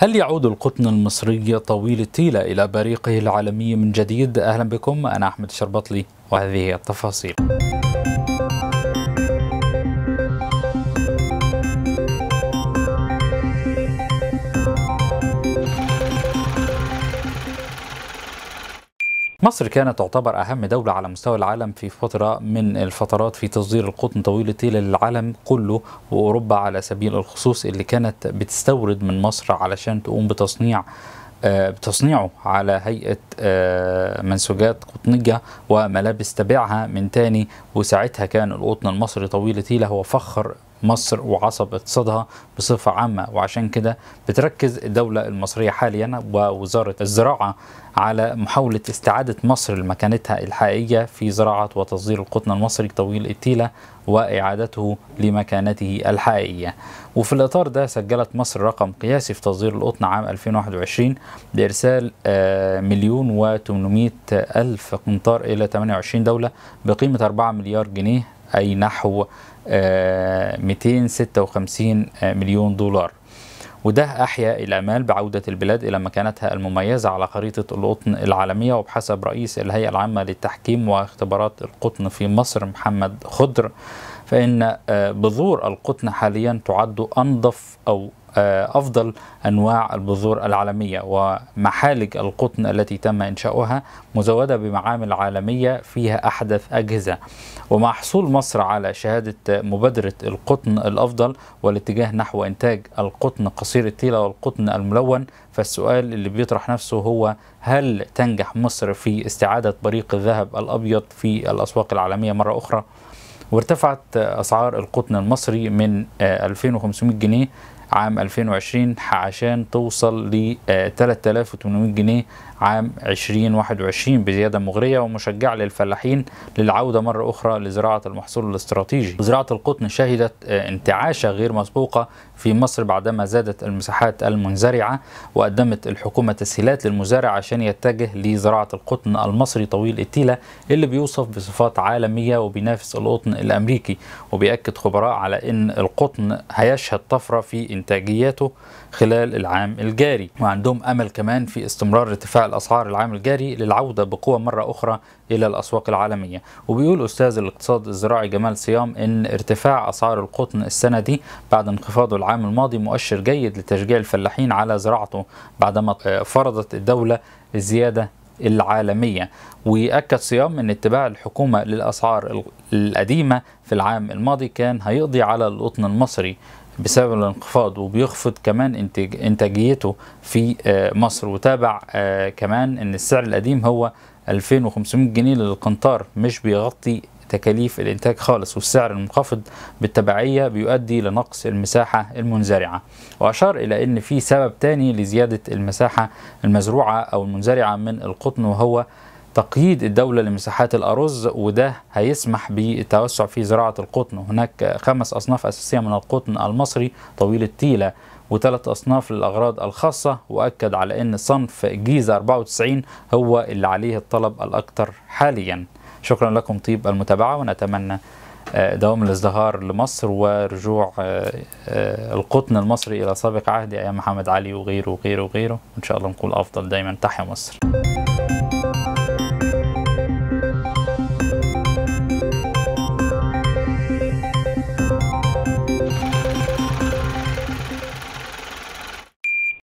هل يعود القطن المصري طويل التيلة إلى بريقه العالمي من جديد؟ أهلا بكم أنا أحمد شربطلي وهذه هي التفاصيل مصر كانت تعتبر أهم دولة على مستوى العالم في فترة من الفترات في تصدير القطن طويل التيل للعالم كله وأوروبا على سبيل الخصوص اللي كانت بتستورد من مصر علشان تقوم بتصنيع آه، بتصنيعه على هيئة آه، منسوجات قطنية وملابس تبيعها من تاني وساعتها كان القطن المصري طويل تيلة هو فخر مصر وعصب اقتصادها بصفة عامة وعشان كده بتركز الدولة المصرية حاليا ووزارة الزراعة على محاولة استعادة مصر لمكانتها الحقيقية في زراعة وتصدير القطن المصري طويل التيلة وإعادته لمكانته الحقيقية وفي الإطار ده سجلت مصر رقم قياسي في تصدير القطن عام 2021 بإرسال آه، مليون و800 ألف قنطار إلى 28 دولة بقيمة 4 مليار جنيه أي نحو 256 آه، آه، مليون دولار وده أحيا الآمال بعودة البلاد إلى مكانتها المميزة على خريطة القطن العالمية وبحسب رئيس الهيئة العامة للتحكيم واختبارات القطن في مصر محمد خضر فإن آه، بذور القطن حاليا تعد أنظف أو آه، أفضل أنواع البذور العالمية ومحالج القطن التي تم إنشاؤها مزودة بمعامل عالمية فيها أحدث أجهزة ومع حصول مصر على شهادة مبادرة القطن الأفضل والاتجاه نحو إنتاج القطن قصير التيلة والقطن الملون فالسؤال اللي بيطرح نفسه هو هل تنجح مصر في استعادة بريق الذهب الأبيض في الأسواق العالمية مرة أخرى؟ وارتفعت أسعار القطن المصري من 2500 آه، جنيه عام 2020 عشان توصل ل 3800 آه، جنيه عام 2021 بزيادة مغرية ومشجع للفلاحين للعودة مرة أخرى لزراعة المحصول الاستراتيجي زراعة القطن شهدت آه، انتعاشة غير مسبوقة في مصر بعدما زادت المساحات المنزرعة وقدمت الحكومة تسهيلات للمزارع عشان يتجه لزراعة القطن المصري طويل التيلة اللي بيوصف بصفات عالمية وبينافس القطن الأمريكي وبيأكد خبراء على أن القطن هيشهد طفرة في إنتاجياته خلال العام الجاري وعندهم أمل كمان في استمرار ارتفاع الأسعار العام الجاري للعودة بقوة مرة أخرى إلى الأسواق العالمية وبيقول أستاذ الاقتصاد الزراعي جمال صيام إن ارتفاع أسعار القطن السنة دي بعد انخفاضه العام الماضي مؤشر جيد لتشجيع الفلاحين على زراعته بعدما فرضت الدولة الزيادة العالمية وأكد صيام أن اتباع الحكومة للأسعار القديمة في العام الماضي كان هيقضي على القطن المصري بسبب الانخفاض وبيخفض كمان انتاج انتاجيته في آه، مصر وتابع آه، كمان ان السعر القديم هو 2500 جنيه للقنطار مش بيغطي تكاليف الإنتاج خالص والسعر المنخفض بالتبعية بيؤدي لنقص المساحة المنزرعة وأشار إلى أن في سبب تاني لزيادة المساحة المزروعة أو المنزرعة من القطن وهو تقييد الدولة لمساحات الأرز وده هيسمح بالتوسع في زراعة القطن هناك خمس أصناف أساسية من القطن المصري طويل التيلة وثلاث أصناف للأغراض الخاصة وأكد على أن صنف جيزة 94 هو اللي عليه الطلب الأكثر حاليا شكرا لكم طيب المتابعة ونتمنى آه، دوام الازدهار لمصر ورجوع آه، آه، القطن المصري إلى سابق عهد أيام محمد علي وغيره وغيره وغيره إن شاء الله نكون أفضل دايما تحيا مصر